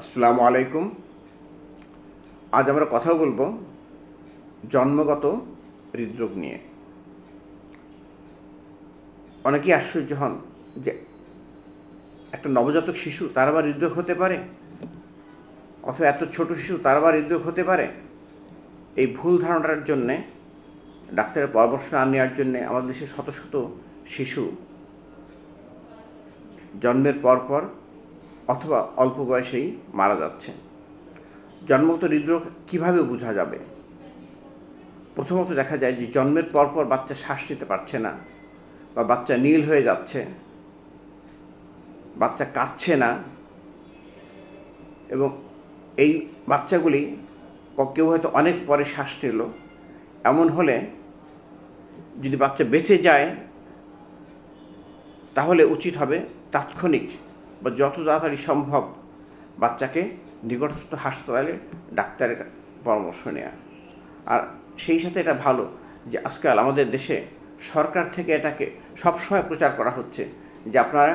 আসসালামু আলাইকুম আজ আমরা কথা বলবো জন্মগত হৃদরোগ নিয়ে অনেকেই আশ্চর্য হন যে একটা নবজাতক শিশু তার আবার হৃদরোগ হতে পারে অথবা এত ছোট শিশু তার আবার হৃদরোগ হতে পারে এই ভুল ধারণাটার জন্যে ডাক্তারের পরামর্শ না নেওয়ার জন্যে আমাদের দেশে শত শত শিশু জন্মের পরপর অথবা অল্প বয়সেই মারা যাচ্ছে জন্মগত হৃদরোগ কিভাবে বোঝা যাবে প্রথমত দেখা যায় যে জন্মের পরপর বাচ্চা শ্বাস নিতে পারছে না বা বাচ্চা নীল হয়ে যাচ্ছে বাচ্চা কাঁদছে না এবং এই বাচ্চাগুলি কেউ হয়তো অনেক পরে শ্বাস নিল এমন হলে যদি বাচ্চা বেঁচে যায় তাহলে উচিত হবে তাৎক্ষণিক বা যত তাড়াতাড়ি সম্ভব বাচ্চাকে নিকটস্থ হাসপাতালে ডাক্তারের পরামর্শ নেওয়া আর সেই সাথে এটা ভালো যে আজকাল আমাদের দেশে সরকার থেকে এটাকে সবসময় প্রচার করা হচ্ছে যে আপনারা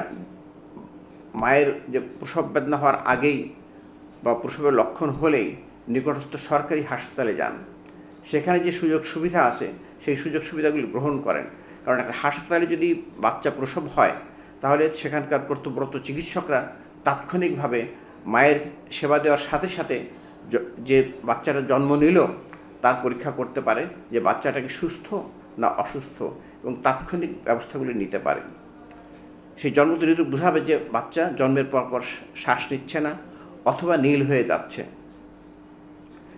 মায়ের যে প্রসব বেদনা হওয়ার আগেই বা প্রসবের লক্ষণ হলেই নিকটস্থ সরকারি হাসপাতালে যান সেখানে যে সুযোগ সুবিধা আছে সেই সুযোগ সুবিধাগুলি গ্রহণ করেন কারণ একটা হাসপাতালে যদি বাচ্চা প্রসব হয় তাহলে সেখানকার কর্তব্যরত চিকিৎসকরা তাৎক্ষণিকভাবে মায়ের সেবা দেওয়ার সাথে সাথে যে বাচ্চাটা জন্ম নিল তার পরীক্ষা করতে পারে যে বাচ্চাটাকে সুস্থ না অসুস্থ এবং তাৎক্ষণিক ব্যবস্থাগুলি নিতে পারে সেই ঋতু বোঝাবে যে বাচ্চা জন্মের পরপর শ্বাস নিচ্ছে না অথবা নীল হয়ে যাচ্ছে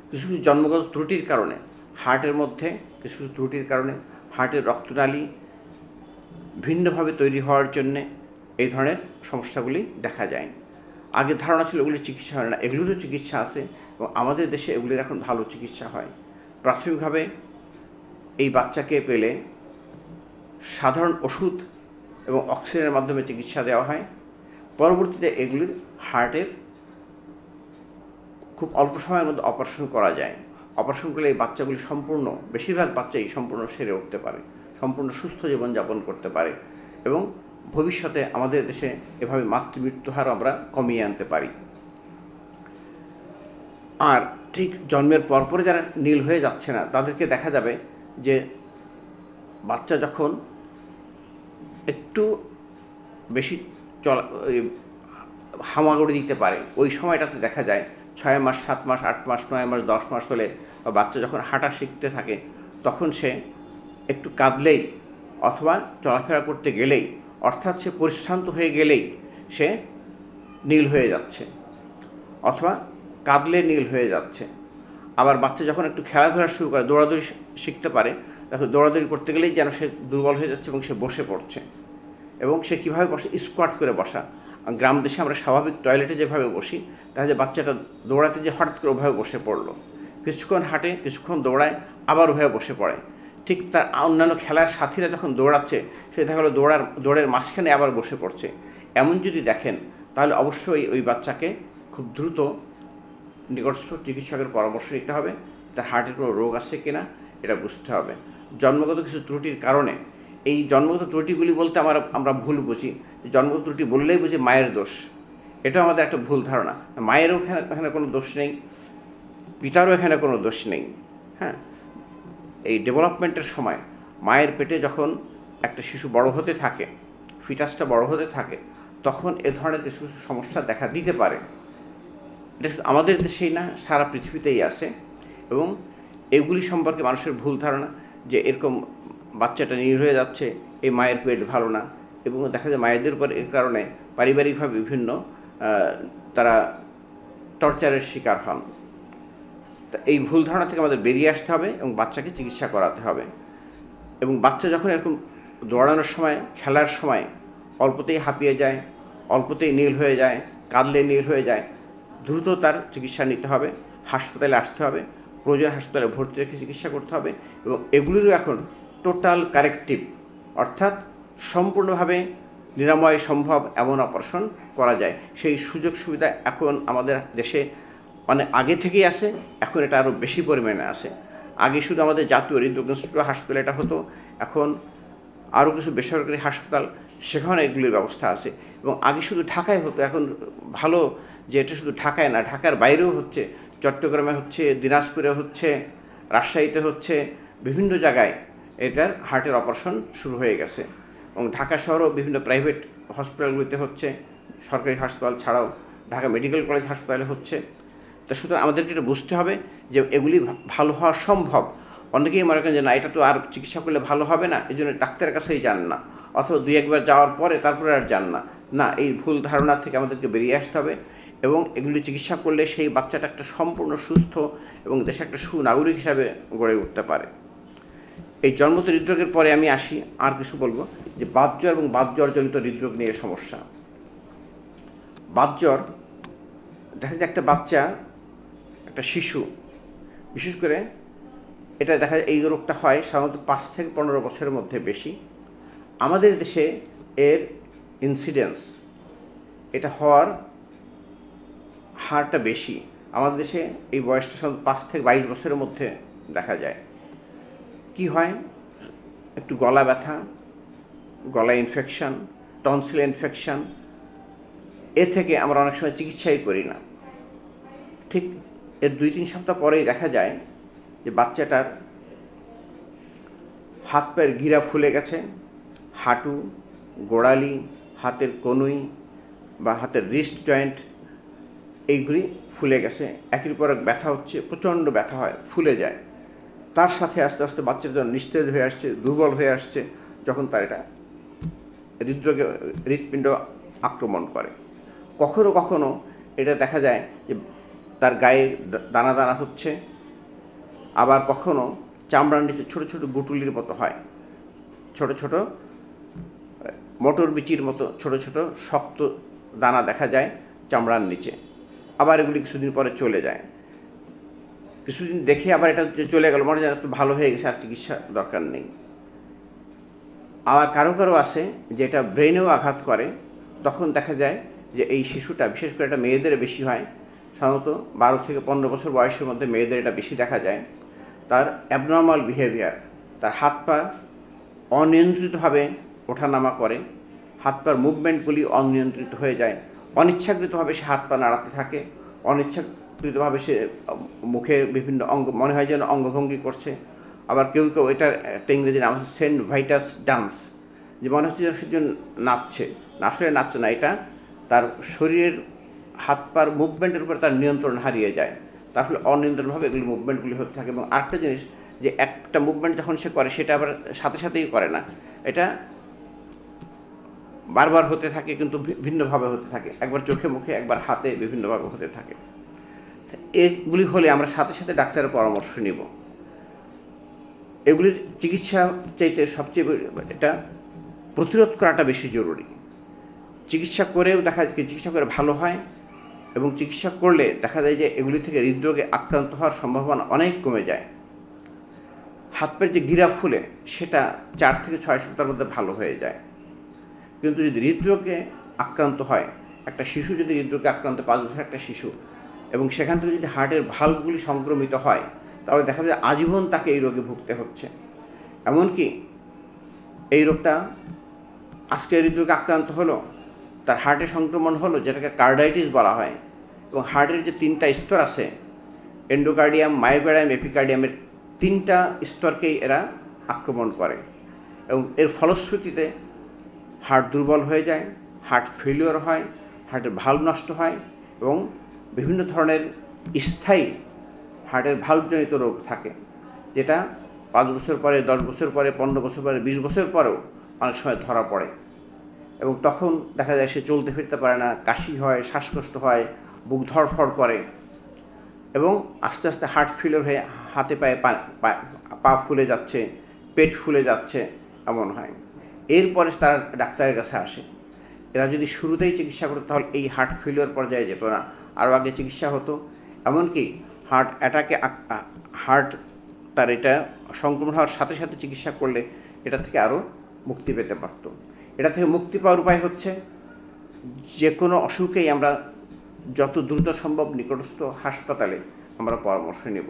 কিছু কিছু জন্মগত ত্রুটির কারণে হার্টের মধ্যে কিছু কিছু ত্রুটির কারণে হার্টের রক্তনালী ভিন্নভাবে তৈরি হওয়ার জন্যে এই ধরনের সমস্যাগুলি দেখা যায় আগে ধারণা ছিল ওগুলি চিকিৎসা হয় না এগুলিরও চিকিৎসা আছে এবং আমাদের দেশে এগুলির এখন ভালো চিকিৎসা হয় প্রাথমিকভাবে এই বাচ্চাকে পেলে সাধারণ ওষুধ এবং অক্সিজেনের মাধ্যমে চিকিৎসা দেওয়া হয় পরবর্তীতে এগুলির হার্টের খুব অল্প সময়ের মধ্যে অপারেশন করা যায় অপারেশন করলে এই বাচ্চাগুলি সম্পূর্ণ বেশিরভাগ বাচ্চাই সম্পূর্ণ সেরে উঠতে পারে সম্পূর্ণ সুস্থ জীবনযাপন করতে পারে এবং ভবিষ্যতে আমাদের দেশে এভাবে মাতৃমৃত্যু হার আমরা কমিয়ে আনতে পারি আর ঠিক জন্মের পরপরে যারা নীল হয়ে যাচ্ছে না তাদেরকে দেখা যাবে যে বাচ্চা যখন একটু বেশি চলা হামাগুড়ি দিতে পারে ওই সময়টাতে দেখা যায় ছয় মাস সাত মাস আট মাস নয় মাস দশ মাস হলে বাচ্চা যখন হাঁটা শিখতে থাকে তখন সে একটু কাঁদলেই অথবা চলাফেরা করতে গেলেই অর্থাৎ সে পরিশ্রান্ত হয়ে গেলেই সে নীল হয়ে যাচ্ছে অথবা কাঁদলে নীল হয়ে যাচ্ছে আবার বাচ্চা যখন একটু খেলাধুলা শুরু করে দৌড়াদৌড়ি শিখতে পারে তখন দৌড়াদৌড়ি করতে গেলেই যেন সে দুর্বল হয়ে যাচ্ছে এবং সে বসে পড়ছে এবং সে কীভাবে বসে স্কোয়াট করে বসা গ্রাম দেশে আমরা স্বাভাবিক টয়লেটে যেভাবে বসি তাহলে বাচ্চাটা দৌড়াতে যে হঠাৎ করে ওভাবে বসে পড়লো কিছুক্ষণ হাঁটে কিছুক্ষণ দৌড়ায় আবার ওভাবে বসে পড়ে ঠিক তার অন্যান্য খেলার সাথীরা যখন দৌড়াচ্ছে সে দেখা গেলো দৌড়ার দৌড়ের মাঝখানে আবার বসে পড়ছে এমন যদি দেখেন তাহলে অবশ্যই ওই বাচ্চাকে খুব দ্রুত নিকটস্থ চিকিৎসকের পরামর্শ নিতে হবে তার হার্টের কোনো রোগ আছে কিনা এটা বুঝতে হবে জন্মগত কিছু ত্রুটির কারণে এই জন্মগত ত্রুটিগুলি বলতে আমার আমরা ভুল বুঝি জন্মগত ত্রুটি বললেই বুঝি মায়ের দোষ এটা আমাদের একটা ভুল ধারণা মায়েরও এখানে এখানে কোনো দোষ নেই পিতারও এখানে কোনো দোষ নেই হ্যাঁ এই ডেভেলপমেন্টের সময় মায়ের পেটে যখন একটা শিশু বড় হতে থাকে ফিটাসটা বড় হতে থাকে তখন এ ধরনের কিছু কিছু সমস্যা দেখা দিতে পারে এটা আমাদের দেশেই না সারা পৃথিবীতেই আছে এবং এগুলি সম্পর্কে মানুষের ভুল ধারণা যে এরকম বাচ্চাটা নির হয়ে যাচ্ছে এই মায়ের পেট ভালো না এবং দেখা যায় মায়েদের উপর এর কারণে পারিবারিকভাবে বিভিন্ন তারা টর্চারের শিকার হন এই ভুল ধারণা থেকে আমাদের বেরিয়ে আসতে হবে এবং বাচ্চাকে চিকিৎসা করাতে হবে এবং বাচ্চা যখন এরকম দৌড়ানোর সময় খেলার সময় অল্পতেই হাঁপিয়ে যায় অল্পতেই নীল হয়ে যায় কাঁদলে নীল হয়ে যায় দ্রুত তার চিকিৎসা নিতে হবে হাসপাতালে আসতে হবে প্রয়োজন হাসপাতালে ভর্তি রেখে চিকিৎসা করতে হবে এবং এগুলিরও এখন টোটাল কারেক্টিভ অর্থাৎ সম্পূর্ণভাবে নিরাময় সম্ভব এমন অপারেশন করা যায় সেই সুযোগ সুবিধা এখন আমাদের দেশে অনেক মানে আগে থেকেই আছে এখন এটা আরও বেশি পরিমাণে আছে আগে শুধু আমাদের জাতীয় হৃদরোগ ইনস্টিটিউট হাসপাতাল এটা হতো এখন আরও কিছু বেসরকারি হাসপাতাল সেখানে এগুলির ব্যবস্থা আছে এবং আগে শুধু ঢাকায় হতো এখন ভালো যে এটা শুধু ঢাকায় না ঢাকার বাইরেও হচ্ছে চট্টগ্রামে হচ্ছে দিনাজপুরে হচ্ছে রাজশাহীতে হচ্ছে বিভিন্ন জায়গায় এটার হার্টের অপারেশন শুরু হয়ে গেছে এবং ঢাকা শহরেও বিভিন্ন প্রাইভেট হসপিটালগুলিতে হচ্ছে সরকারি হাসপাতাল ছাড়াও ঢাকা মেডিকেল কলেজ হাসপাতালে হচ্ছে তা সুতরাং আমাদেরকে এটা বুঝতে হবে যে এগুলি ভালো হওয়া সম্ভব অনেকেই মনে করেন যে না এটা তো আর চিকিৎসা করলে ভালো হবে না এই জন্য ডাক্তারের কাছেই যান না অথবা দুই একবার যাওয়ার পরে তারপরে আর যান না না এই ভুল ধারণা থেকে আমাদেরকে বেরিয়ে আসতে হবে এবং এগুলি চিকিৎসা করলে সেই বাচ্চাটা একটা সম্পূর্ণ সুস্থ এবং দেশে একটা সুনাগরিক হিসাবে গড়ে উঠতে পারে এই জন্মত হৃদরোগের পরে আমি আসি আর কিছু বলবো যে বাতজ্বর এবং জনিত হৃদরোগ নিয়ে সমস্যা বাতজ্বর দেখা যায় একটা বাচ্চা একটা শিশু বিশেষ করে এটা দেখা যায় এই রোগটা হয় সাধারণত পাঁচ থেকে পনেরো বছরের মধ্যে বেশি আমাদের দেশে এর ইনসিডেন্স এটা হওয়ার হারটা বেশি আমাদের দেশে এই বয়সটা সাধারণত পাঁচ থেকে বাইশ বছরের মধ্যে দেখা যায় কি হয় একটু গলা ব্যথা গলা ইনফেকশান টনসিল ইনফেকশান এ থেকে আমরা অনেক সময় চিকিৎসাই করি না ঠিক এর দুই তিন সপ্তাহ পরেই দেখা যায় যে বাচ্চাটার হাত পায়ের ঘিরা ফুলে গেছে হাঁটু গোড়ালি হাতের কনুই বা হাতের রিস্ট জয়েন্ট এইগুলি ফুলে গেছে একের পর এক ব্যথা হচ্ছে প্রচণ্ড ব্যথা হয় ফুলে যায় তার সাথে আস্তে আস্তে বাচ্চাটা যখন নিস্তেজ হয়ে আসছে দুর্বল হয়ে আসছে যখন তার এটা হৃদরোগে হৃৎপিণ্ড আক্রমণ করে কখনো কখনো এটা দেখা যায় যে তার গায়ে দানা দানা হচ্ছে আবার কখনো চামড়ার নিচে ছোট ছোট গুটুলির মতো হয় ছোট ছোট মটর বিচির মতো ছোট ছোট শক্ত দানা দেখা যায় চামড়ার নিচে আবার এগুলি কিছুদিন পরে চলে যায় কিছুদিন দেখে আবার এটা চলে গেল মনে যায় ভালো হয়ে গেছে আর চিকিৎসা দরকার নেই আবার কারো কারো আছে এটা ব্রেনেও আঘাত করে তখন দেখা যায় যে এই শিশুটা বিশেষ করে এটা মেয়েদের বেশি হয় সাধারণত বারো থেকে পনেরো বছর বয়সের মধ্যে মেয়েদের এটা বেশি দেখা যায় তার অ্যাবনর্মাল বিহেভিয়ার তার হাত পা অনিয়ন্ত্রিতভাবে ওঠানামা করে হাত পার মুভমেন্টগুলি অনিয়ন্ত্রিত হয়ে যায় অনিচ্ছাকৃতভাবে সে হাত পা নাড়াতে থাকে অনিচ্ছাকৃতভাবে সে মুখে বিভিন্ন অঙ্গ মনে হয় যেন অঙ্গভঙ্গি করছে আবার কেউ কেউ এটার একটা ইংরেজি নাম হচ্ছে সেন্ট ভাইটাস ডান্স যে মনে হচ্ছে যেন সেজন্য নাচছে আসলে নাচছে না এটা তার শরীরের হাত পার মুভমেন্টের উপর তার নিয়ন্ত্রণ হারিয়ে যায় তার ফলে অনিয়ন্ত্রণভাবে এগুলি মুভমেন্টগুলি হতে থাকে এবং আরেকটা জিনিস যে একটা মুভমেন্ট যখন সে করে সেটা আবার সাথে সাথেই করে না এটা বারবার হতে থাকে কিন্তু ভিন্নভাবে হতে থাকে একবার চোখে মুখে একবার হাতে বিভিন্নভাবে হতে থাকে এগুলি হলে আমরা সাথে সাথে ডাক্তারের পরামর্শ নিব এগুলির চিকিৎসা চাইতে সবচেয়ে এটা প্রতিরোধ করাটা বেশি জরুরি চিকিৎসা করেও দেখা যায় চিকিৎসা করে ভালো হয় এবং চিকিৎসা করলে দেখা যায় যে এগুলি থেকে হৃদরোগে আক্রান্ত হওয়ার সম্ভাবনা অনেক কমে যায় হাত পায়ের যে গিরা ফুলে সেটা চার থেকে ছয় সপ্তাহের মধ্যে ভালো হয়ে যায় কিন্তু যদি হৃদরোগে আক্রান্ত হয় একটা শিশু যদি হৃদরোগে আক্রান্ত পাঁচ বছর একটা শিশু এবং সেখান থেকে যদি হার্টের ভালগুলি সংক্রমিত হয় তাহলে দেখা যায় আজীবন তাকে এই রোগে ভুগতে হচ্ছে এমনকি এই রোগটা আজকে হৃদরোগে আক্রান্ত হলো তার হার্টে সংক্রমণ হলো যেটাকে কার্ডাইটিস বলা হয় এবং হার্টের যে তিনটা স্তর আছে এন্ডোকার্ডিয়াম মাইগ্রাম এপিকার্ডিয়ামের তিনটা স্তরকেই এরা আক্রমণ করে এবং এর ফলশ্রুতিতে হার্ট দুর্বল হয়ে যায় হার্ট ফেলিওর হয় হার্টের ভাল নষ্ট হয় এবং বিভিন্ন ধরনের স্থায়ী হার্টের ভাল্বজনিত রোগ থাকে যেটা পাঁচ বছর পরে দশ বছর পরে পনেরো বছর পরে বিশ বছর পরেও অনেক সময় ধরা পড়ে এবং তখন দেখা যায় সে চলতে ফিরতে পারে না কাশি হয় শ্বাসকষ্ট হয় বুক ধরফর করে এবং আস্তে আস্তে হার্ট ফিলের হয়ে হাতে পায়ে পা ফুলে যাচ্ছে পেট ফুলে যাচ্ছে এমন হয় এরপরে তারা ডাক্তারের কাছে আসে এরা যদি শুরুতেই চিকিৎসা করতো তাহলে এই হার্ট ফেলিওর পর্যায়ে যেত না আরও আগে চিকিৎসা হতো এমনকি হার্ট অ্যাটাকে হার্ট তার এটা সংক্রমণ হওয়ার সাথে সাথে চিকিৎসা করলে এটা থেকে আরও মুক্তি পেতে পারতো এটা থেকে মুক্তি পাওয়ার উপায় হচ্ছে যে কোনো অসুখেই আমরা যত দ্রুত সম্ভব নিকটস্থ হাসপাতালে আমরা পরামর্শ নেব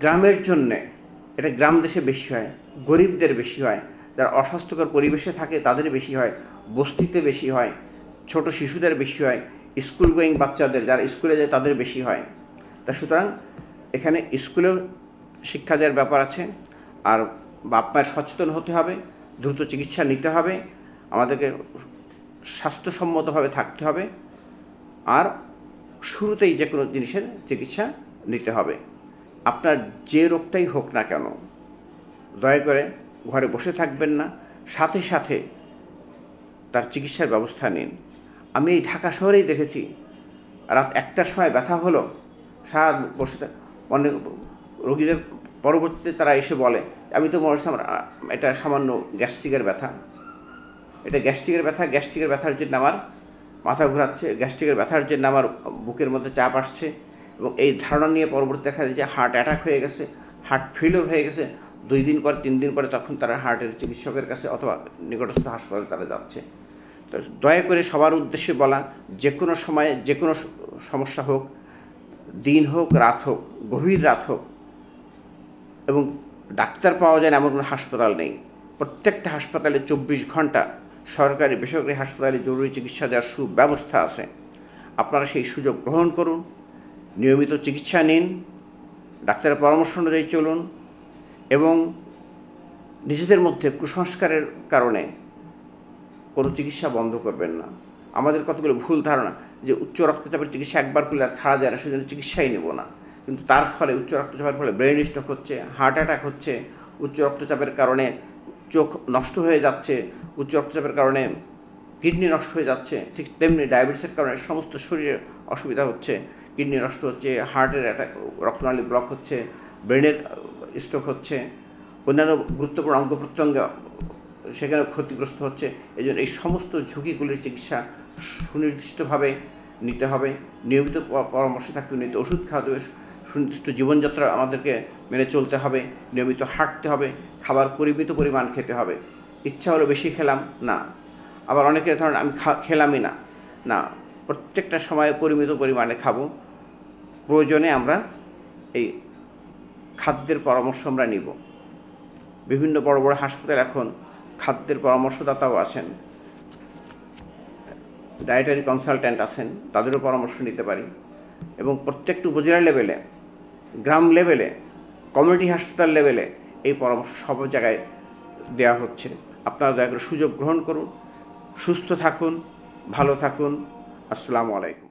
গ্রামের জন্যে এটা গ্রাম দেশে বেশি হয় গরিবদের বেশি হয় যারা অস্বাস্থ্যকর পরিবেশে থাকে তাদের বেশি হয় বস্তিতে বেশি হয় ছোট শিশুদের বেশি হয় স্কুল গোয়িং বাচ্চাদের যারা স্কুলে যায় তাদের বেশি হয় তা সুতরাং এখানে স্কুলেও শিক্ষা দেওয়ার ব্যাপার আছে আর বাপ মায়ের সচেতন হতে হবে দ্রুত চিকিৎসা নিতে হবে আমাদেরকে স্বাস্থ্যসম্মতভাবে থাকতে হবে আর শুরুতেই যে কোনো জিনিসের চিকিৎসা নিতে হবে আপনার যে রোগটাই হোক না কেন দয়া করে ঘরে বসে থাকবেন না সাথে সাথে তার চিকিৎসার ব্যবস্থা নিন আমি এই ঢাকা শহরেই দেখেছি রাত একটার সময় ব্যথা হলো সারা বসে অনেক রোগীদের পরবর্তীতে তারা এসে বলে আমি তো মনে আমার এটা সামান্য গ্যাস্ট্রিকের ব্যথা এটা গ্যাস্ট্রিকের ব্যথা গ্যাস্ট্রিকের ব্যথার জন্য আমার মাথা ঘোরাচ্ছে গ্যাস্ট্রিকের ব্যথার জন্য আমার বুকের মধ্যে চাপ আসছে এবং এই ধারণা নিয়ে পরবর্তী দেখা যায় যে হার্ট অ্যাটাক হয়ে গেছে হার্ট ফেলিওর হয়ে গেছে দুই দিন পর তিন দিন পরে তখন তারা হার্টের চিকিৎসকের কাছে অথবা নিকটস্থ হাসপাতালে তারা যাচ্ছে তো দয়া করে সবার উদ্দেশ্যে বলা যে কোনো সময়ে যে কোনো সমস্যা হোক দিন হোক রাত হোক গভীর রাত হোক এবং ডাক্তার পাওয়া যায় না এমন কোনো হাসপাতাল নেই প্রত্যেকটা হাসপাতালে চব্বিশ ঘন্টা সরকারি বেসরকারি হাসপাতালে জরুরি চিকিৎসা দেওয়ার সুব্যবস্থা আছে আপনারা সেই সুযোগ গ্রহণ করুন নিয়মিত চিকিৎসা নিন ডাক্তারের পরামর্শ অনুযায়ী চলুন এবং নিজেদের মধ্যে কুসংস্কারের কারণে কোনো চিকিৎসা বন্ধ করবেন না আমাদের কতগুলো ভুল ধারণা যে উচ্চ রক্তচাপের চিকিৎসা একবার করলে আর ছাড়া দেয় না সেজন্য চিকিৎসাই নেব না কিন্তু তার ফলে উচ্চ রক্তচাপের ফলে ব্রেন স্ট্রোক হচ্ছে হার্ট অ্যাটাক হচ্ছে উচ্চ রক্তচাপের কারণে চোখ নষ্ট হয়ে যাচ্ছে উচ্চ রক্তচাপের কারণে কিডনি নষ্ট হয়ে যাচ্ছে ঠিক তেমনি ডায়াবেটিসের কারণে সমস্ত শরীরে অসুবিধা হচ্ছে কিডনি নষ্ট হচ্ছে হার্টের অ্যাটাক রক্তনালী ব্লক হচ্ছে ব্রেনের স্ট্রোক হচ্ছে অন্যান্য গুরুত্বপূর্ণ অঙ্গ প্রত্যঙ্গ সেখানে ক্ষতিগ্রস্ত হচ্ছে এই জন্য এই সমস্ত ঝুঁকিগুলির চিকিৎসা সুনির্দিষ্টভাবে নিতে হবে নিয়মিত পরামর্শ থাকতে নিতে ওষুধ খাওয়াতে সুনির্দিষ্ট জীবনযাত্রা আমাদেরকে মেনে চলতে হবে নিয়মিত হাঁটতে হবে খাবার পরিমিত পরিমাণ খেতে হবে ইচ্ছা হলো বেশি খেলাম না আবার অনেকে ধরেন আমি খেলামই না না প্রত্যেকটা সময়ে পরিমিত পরিমাণে খাবো প্রয়োজনে আমরা এই খাদ্যের পরামর্শ আমরা নিব বিভিন্ন বড় বড় হাসপাতাল এখন খাদ্যের পরামর্শদাতাও আছেন ডায়েটারি কনসালট্যান্ট আছেন তাদেরও পরামর্শ নিতে পারি এবং প্রত্যেকটা উপজেলা লেভেলে গ্রাম লেভেলে কমিউনিটি হাসপাতাল লেভেলে এই পরামর্শ সব জায়গায় দেওয়া হচ্ছে আপনারা দয়া করে সুযোগ গ্রহণ করুন সুস্থ থাকুন ভালো থাকুন আসসালামু আলাইকুম